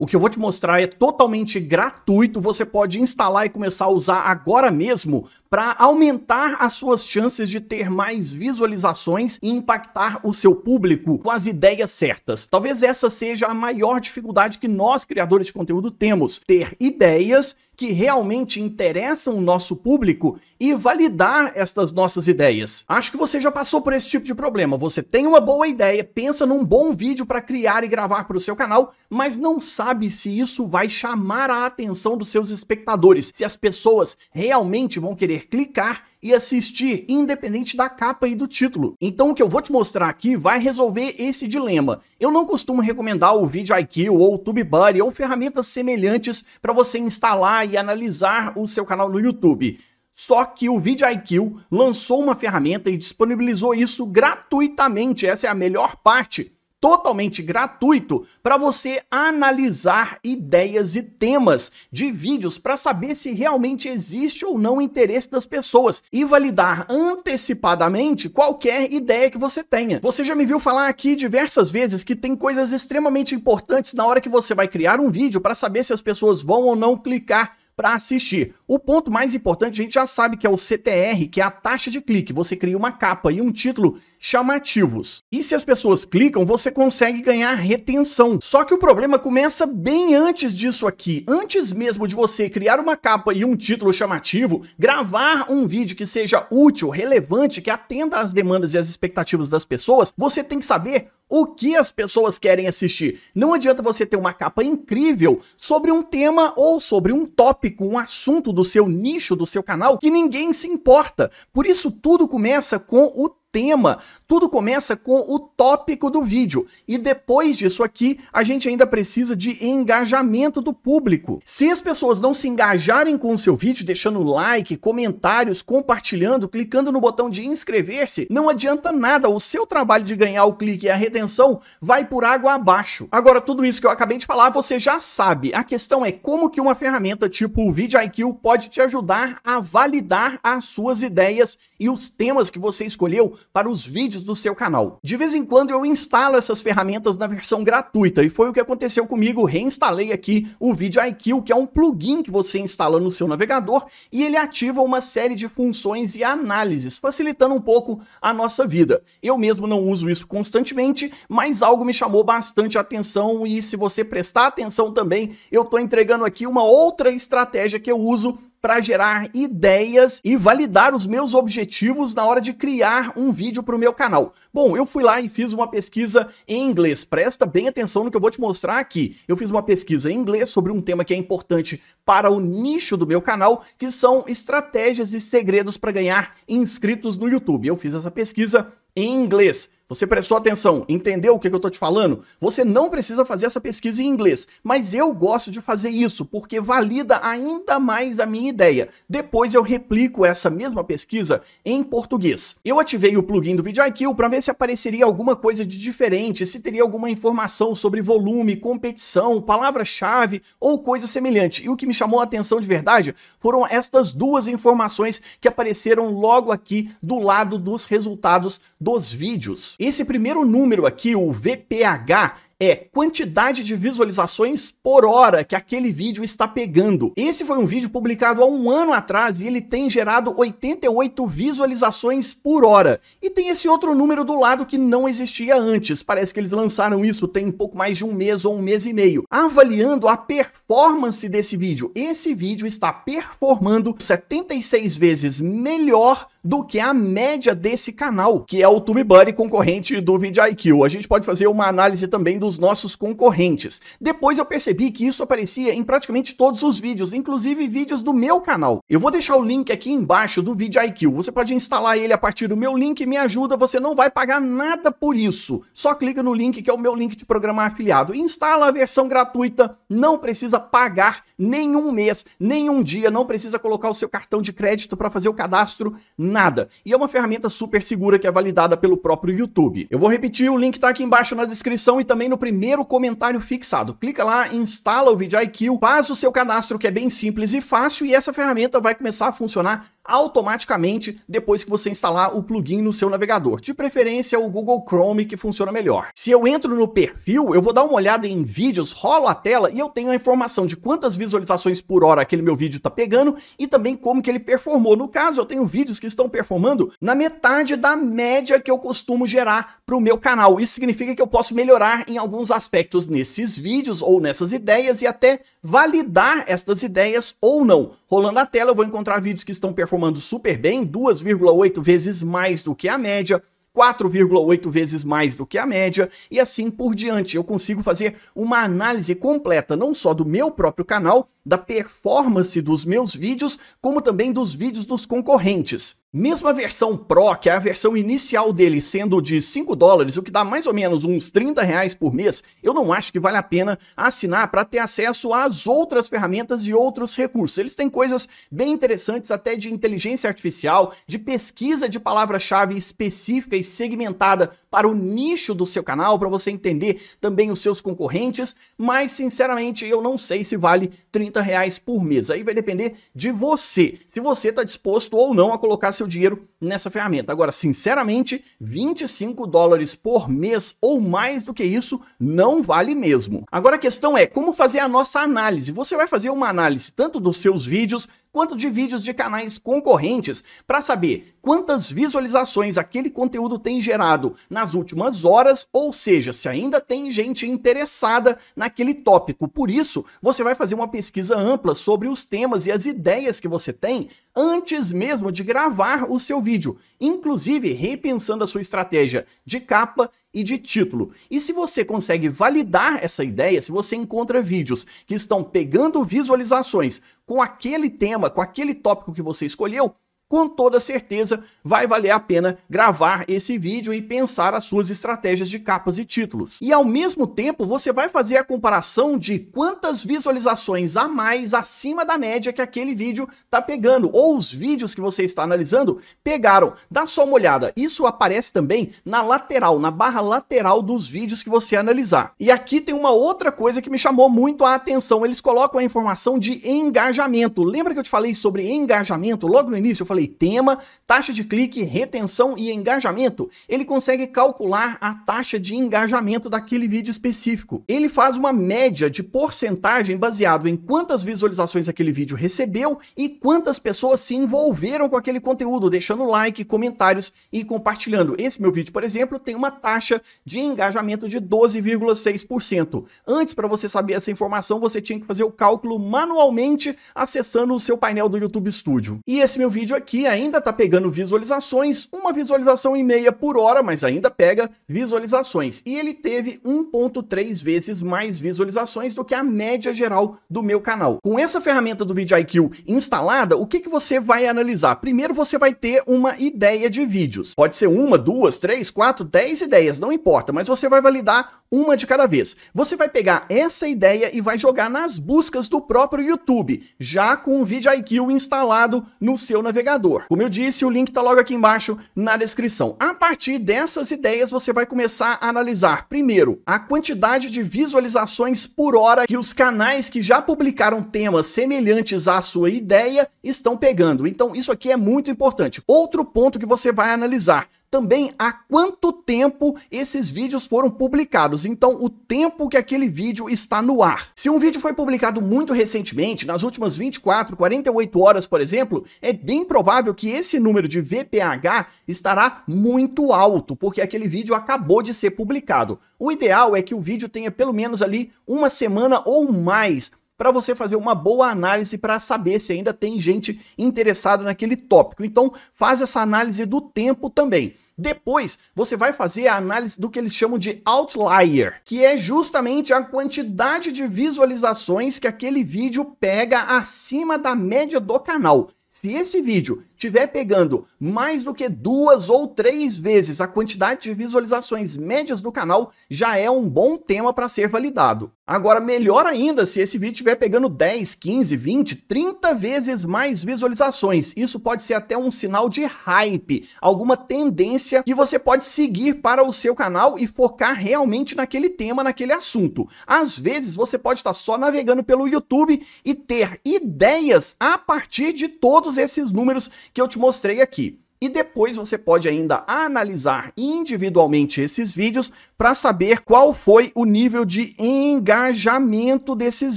O que eu vou te mostrar é totalmente gratuito, você pode instalar e começar a usar agora mesmo para aumentar as suas chances de ter mais visualizações e impactar o seu público com as ideias certas. Talvez essa seja a maior dificuldade que nós criadores de conteúdo temos: ter ideias que realmente interessam o nosso público e validar estas nossas ideias. Acho que você já passou por esse tipo de problema. Você tem uma boa ideia, pensa num bom vídeo para criar e gravar para o seu canal, mas não sabe se isso vai chamar a atenção dos seus espectadores, se as pessoas realmente vão querer poder clicar e assistir, independente da capa e do título. Então o que eu vou te mostrar aqui vai resolver esse dilema. Eu não costumo recomendar o VidIQ ou o TubeBuddy ou ferramentas semelhantes para você instalar e analisar o seu canal no YouTube. Só que o VidIQ lançou uma ferramenta e disponibilizou isso gratuitamente. Essa é a melhor parte totalmente gratuito para você analisar ideias e temas de vídeos para saber se realmente existe ou não interesse das pessoas e validar antecipadamente qualquer ideia que você tenha. Você já me viu falar aqui diversas vezes que tem coisas extremamente importantes na hora que você vai criar um vídeo para saber se as pessoas vão ou não clicar para assistir. O ponto mais importante, a gente já sabe que é o CTR, que é a taxa de clique. Você cria uma capa e um título chamativos. E se as pessoas clicam, você consegue ganhar retenção. Só que o problema começa bem antes disso aqui. Antes mesmo de você criar uma capa e um título chamativo, gravar um vídeo que seja útil, relevante, que atenda às demandas e às expectativas das pessoas, você tem que saber o que as pessoas querem assistir. Não adianta você ter uma capa incrível sobre um tema ou sobre um tópico, um assunto do seu nicho, do seu canal, que ninguém se importa. Por isso, tudo começa com o tema, tudo começa com o tópico do vídeo. E depois disso aqui, a gente ainda precisa de engajamento do público. Se as pessoas não se engajarem com o seu vídeo, deixando like, comentários, compartilhando, clicando no botão de inscrever-se, não adianta nada. O seu trabalho de ganhar o clique e a retenção vai por água abaixo. Agora, tudo isso que eu acabei de falar, você já sabe. A questão é como que uma ferramenta tipo o VidIQ pode te ajudar a validar as suas ideias e os temas que você escolheu para os vídeos do seu canal. De vez em quando eu instalo essas ferramentas na versão gratuita e foi o que aconteceu comigo. Reinstalei aqui o Video IQ, que é um plugin que você instala no seu navegador e ele ativa uma série de funções e análises, facilitando um pouco a nossa vida. Eu mesmo não uso isso constantemente, mas algo me chamou bastante atenção e se você prestar atenção também, eu estou entregando aqui uma outra estratégia que eu uso para gerar ideias e validar os meus objetivos na hora de criar um vídeo para o meu canal. Bom, eu fui lá e fiz uma pesquisa em inglês. Presta bem atenção no que eu vou te mostrar aqui. Eu fiz uma pesquisa em inglês sobre um tema que é importante para o nicho do meu canal, que são estratégias e segredos para ganhar inscritos no YouTube. Eu fiz essa pesquisa em inglês. Você prestou atenção, entendeu o que, que eu estou te falando? Você não precisa fazer essa pesquisa em inglês, mas eu gosto de fazer isso porque valida ainda mais a minha ideia. Depois eu replico essa mesma pesquisa em português. Eu ativei o plugin do VidIQ para ver se apareceria alguma coisa de diferente, se teria alguma informação sobre volume, competição, palavra-chave ou coisa semelhante. E o que me chamou a atenção de verdade foram estas duas informações que apareceram logo aqui do lado dos resultados dos vídeos. Esse primeiro número aqui, o VPH, é quantidade de visualizações por hora que aquele vídeo está pegando. Esse foi um vídeo publicado há um ano atrás e ele tem gerado 88 visualizações por hora. E tem esse outro número do lado que não existia antes. Parece que eles lançaram isso tem um pouco mais de um mês ou um mês e meio. Avaliando a performance desse vídeo, esse vídeo está performando 76 vezes melhor do que a média desse canal, que é o TubeBuddy concorrente do VidIQ. A gente pode fazer uma análise também do os nossos concorrentes. Depois eu percebi que isso aparecia em praticamente todos os vídeos, inclusive vídeos do meu canal. Eu vou deixar o link aqui embaixo do vídeo IQ. Você pode instalar ele a partir do meu link, e me ajuda, você não vai pagar nada por isso. Só clica no link que é o meu link de programa afiliado. Instala a versão gratuita, não precisa pagar nenhum mês, nenhum dia, não precisa colocar o seu cartão de crédito para fazer o cadastro, nada. E é uma ferramenta super segura que é validada pelo próprio YouTube. Eu vou repetir, o link está aqui embaixo na descrição e também no primeiro comentário fixado. Clica lá, instala o VidIQ, faz o seu cadastro que é bem simples e fácil e essa ferramenta vai começar a funcionar automaticamente depois que você instalar o plugin no seu navegador. De preferência, o Google Chrome, que funciona melhor. Se eu entro no perfil, eu vou dar uma olhada em vídeos, rolo a tela e eu tenho a informação de quantas visualizações por hora aquele meu vídeo está pegando e também como que ele performou. No caso, eu tenho vídeos que estão performando na metade da média que eu costumo gerar para o meu canal. Isso significa que eu posso melhorar em alguns aspectos nesses vídeos ou nessas ideias e até validar estas ideias ou não. Rolando a tela, eu vou encontrar vídeos que estão performando performando super bem, 2,8 vezes mais do que a média, 4,8 vezes mais do que a média e assim por diante. Eu consigo fazer uma análise completa não só do meu próprio canal, da performance dos meus vídeos, como também dos vídeos dos concorrentes. Mesmo a versão Pro, que é a versão inicial dele, sendo de 5 dólares, o que dá mais ou menos uns 30 reais por mês, eu não acho que vale a pena assinar para ter acesso às outras ferramentas e outros recursos. Eles têm coisas bem interessantes, até de inteligência artificial, de pesquisa de palavra-chave específica e segmentada para o nicho do seu canal, para você entender também os seus concorrentes, mas sinceramente eu não sei se vale 30 reais por mês. Aí vai depender de você, se você está disposto ou não a colocar seu dinheiro nessa ferramenta. Agora, sinceramente, 25 dólares por mês ou mais do que isso não vale mesmo. Agora a questão é como fazer a nossa análise. Você vai fazer uma análise tanto dos seus vídeos, quanto de vídeos de canais concorrentes para saber quantas visualizações aquele conteúdo tem gerado nas últimas horas, ou seja, se ainda tem gente interessada naquele tópico. Por isso, você vai fazer uma pesquisa ampla sobre os temas e as ideias que você tem antes mesmo de gravar o seu vídeo, inclusive repensando a sua estratégia de capa e de título. E se você consegue validar essa ideia, se você encontra vídeos que estão pegando visualizações com aquele tema, com aquele tópico que você escolheu, com toda certeza vai valer a pena gravar esse vídeo e pensar as suas estratégias de capas e títulos. E ao mesmo tempo, você vai fazer a comparação de quantas visualizações a mais acima da média que aquele vídeo está pegando, ou os vídeos que você está analisando pegaram. Dá só uma olhada, isso aparece também na lateral, na barra lateral dos vídeos que você analisar. E aqui tem uma outra coisa que me chamou muito a atenção, eles colocam a informação de engajamento. Lembra que eu te falei sobre engajamento logo no início? Eu falei tema, taxa de clique, retenção e engajamento. Ele consegue calcular a taxa de engajamento daquele vídeo específico. Ele faz uma média de porcentagem baseado em quantas visualizações aquele vídeo recebeu e quantas pessoas se envolveram com aquele conteúdo, deixando like, comentários e compartilhando. Esse meu vídeo, por exemplo, tem uma taxa de engajamento de 12,6%. Antes, para você saber essa informação, você tinha que fazer o cálculo manualmente acessando o seu painel do YouTube Studio. E esse meu vídeo aqui aqui ainda está pegando visualizações, uma visualização e meia por hora, mas ainda pega visualizações. E ele teve 1.3 vezes mais visualizações do que a média geral do meu canal. Com essa ferramenta do VidIQ instalada, o que, que você vai analisar? Primeiro você vai ter uma ideia de vídeos. Pode ser uma, duas, três, quatro, dez ideias, não importa, mas você vai validar uma de cada vez. Você vai pegar essa ideia e vai jogar nas buscas do próprio YouTube, já com o VidIQ instalado no seu navegador. Como eu disse, o link está logo aqui embaixo na descrição. A partir dessas ideias, você vai começar a analisar, primeiro, a quantidade de visualizações por hora que os canais que já publicaram temas semelhantes à sua ideia estão pegando. Então, isso aqui é muito importante. Outro ponto que você vai analisar também há quanto tempo esses vídeos foram publicados, então o tempo que aquele vídeo está no ar. Se um vídeo foi publicado muito recentemente, nas últimas 24, 48 horas, por exemplo, é bem provável que esse número de VPH estará muito alto, porque aquele vídeo acabou de ser publicado. O ideal é que o vídeo tenha pelo menos ali uma semana ou mais para você fazer uma boa análise para saber se ainda tem gente interessada naquele tópico. Então, faz essa análise do tempo também. Depois, você vai fazer a análise do que eles chamam de outlier, que é justamente a quantidade de visualizações que aquele vídeo pega acima da média do canal. Se esse vídeo tiver pegando mais do que duas ou três vezes a quantidade de visualizações médias do canal, já é um bom tema para ser validado. Agora, melhor ainda se esse vídeo estiver pegando 10, 15, 20, 30 vezes mais visualizações. Isso pode ser até um sinal de hype, alguma tendência que você pode seguir para o seu canal e focar realmente naquele tema, naquele assunto. Às vezes, você pode estar só navegando pelo YouTube e ter ideias a partir de todos esses números que eu te mostrei aqui e depois você pode ainda analisar individualmente esses vídeos para saber qual foi o nível de engajamento desses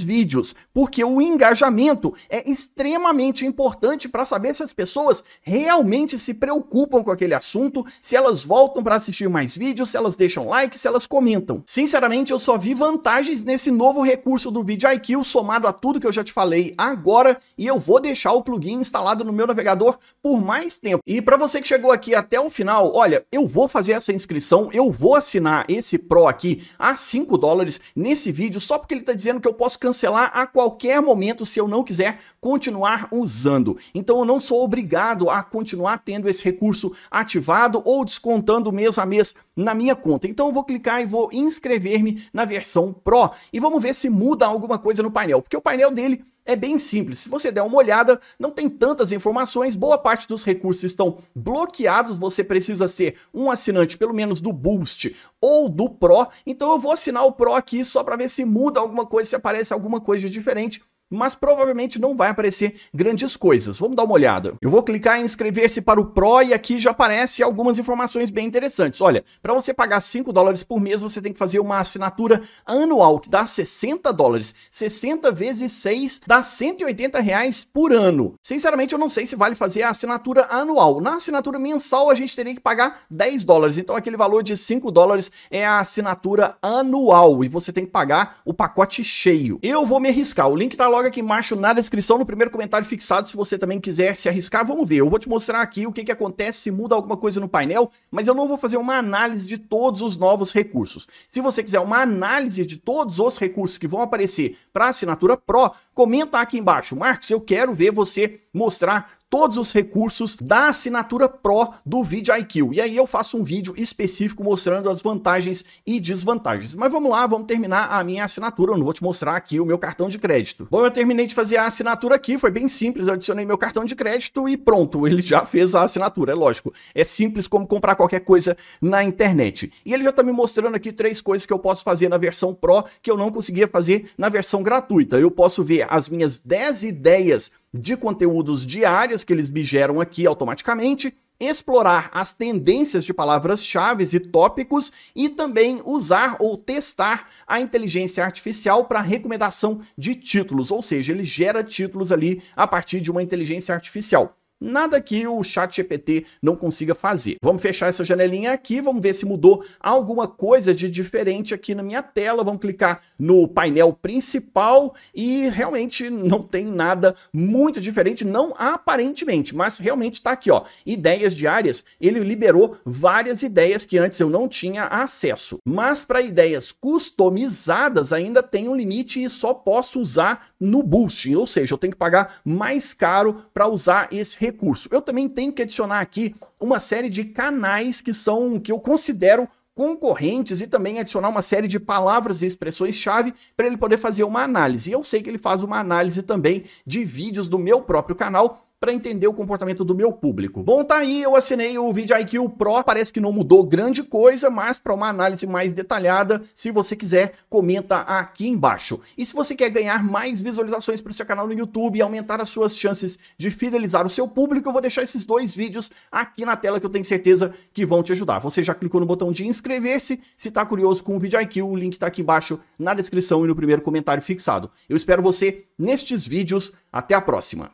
vídeos, porque o engajamento é extremamente importante para saber se as pessoas realmente se preocupam com aquele assunto, se elas voltam para assistir mais vídeos, se elas deixam like, se elas comentam. Sinceramente, eu só vi vantagens nesse novo recurso do vídeo IQ somado a tudo que eu já te falei agora e eu vou deixar o plugin instalado no meu navegador por mais tempo. E para você que chegou aqui até o final, olha, eu vou fazer essa inscrição, eu vou assinar esse Pro aqui a 5 dólares nesse vídeo, só porque ele está dizendo que eu posso cancelar a qualquer momento se eu não quiser continuar usando. Então eu não sou obrigado a continuar tendo esse recurso ativado ou descontando mês a mês na minha conta. Então eu vou clicar e vou inscrever-me na versão Pro e vamos ver se muda alguma coisa no painel, porque o painel dele é bem simples. Se você der uma olhada, não tem tantas informações, boa parte dos recursos estão bloqueados, você precisa ser um assinante pelo menos do Boost ou do Pro. Então eu vou assinar o Pro aqui só para ver se muda alguma coisa, se aparece alguma coisa diferente mas provavelmente não vai aparecer grandes coisas. Vamos dar uma olhada. Eu vou clicar em inscrever-se para o Pro e aqui já aparece algumas informações bem interessantes. Olha, para você pagar 5 dólares por mês, você tem que fazer uma assinatura anual que dá 60 dólares. 60 vezes 6 dá 180 reais por ano. Sinceramente, eu não sei se vale fazer a assinatura anual. Na assinatura mensal, a gente teria que pagar 10 dólares. Então, aquele valor de 5 dólares é a assinatura anual e você tem que pagar o pacote cheio. Eu vou me arriscar. O link está logo Coloca aqui embaixo na descrição, no primeiro comentário fixado, se você também quiser se arriscar. Vamos ver, eu vou te mostrar aqui o que, que acontece, se muda alguma coisa no painel, mas eu não vou fazer uma análise de todos os novos recursos. Se você quiser uma análise de todos os recursos que vão aparecer para a assinatura Pro, comenta aqui embaixo. Marcos, eu quero ver você mostrar todos os recursos da assinatura Pro do VidIQ. E aí eu faço um vídeo específico mostrando as vantagens e desvantagens. Mas vamos lá, vamos terminar a minha assinatura. Eu não vou te mostrar aqui o meu cartão de crédito. Bom, eu terminei de fazer a assinatura aqui, foi bem simples. Eu adicionei meu cartão de crédito e pronto, ele já fez a assinatura. É lógico, é simples como comprar qualquer coisa na internet. E ele já está me mostrando aqui três coisas que eu posso fazer na versão Pro que eu não conseguia fazer na versão gratuita. Eu posso ver as minhas 10 ideias de conteúdos diários que eles me geram aqui automaticamente, explorar as tendências de palavras-chave e tópicos e também usar ou testar a inteligência artificial para recomendação de títulos, ou seja, ele gera títulos ali a partir de uma inteligência artificial. Nada que o chat GPT não consiga fazer. Vamos fechar essa janelinha aqui, vamos ver se mudou alguma coisa de diferente aqui na minha tela. Vamos clicar no painel principal e realmente não tem nada muito diferente, não aparentemente, mas realmente está aqui, ó. Ideias diárias, ele liberou várias ideias que antes eu não tinha acesso. Mas para ideias customizadas ainda tem um limite e só posso usar no boosting, ou seja, eu tenho que pagar mais caro para usar esse recurso. Eu também tenho que adicionar aqui uma série de canais que são que eu considero concorrentes e também adicionar uma série de palavras e expressões-chave para ele poder fazer uma análise. E eu sei que ele faz uma análise também de vídeos do meu próprio canal para entender o comportamento do meu público. Bom, tá aí, eu assinei o VidIQ Pro, parece que não mudou grande coisa, mas para uma análise mais detalhada, se você quiser, comenta aqui embaixo. E se você quer ganhar mais visualizações para o seu canal no YouTube e aumentar as suas chances de fidelizar o seu público, eu vou deixar esses dois vídeos aqui na tela que eu tenho certeza que vão te ajudar. Você já clicou no botão de inscrever-se, se está curioso com o VidIQ, o link está aqui embaixo na descrição e no primeiro comentário fixado. Eu espero você nestes vídeos. Até a próxima!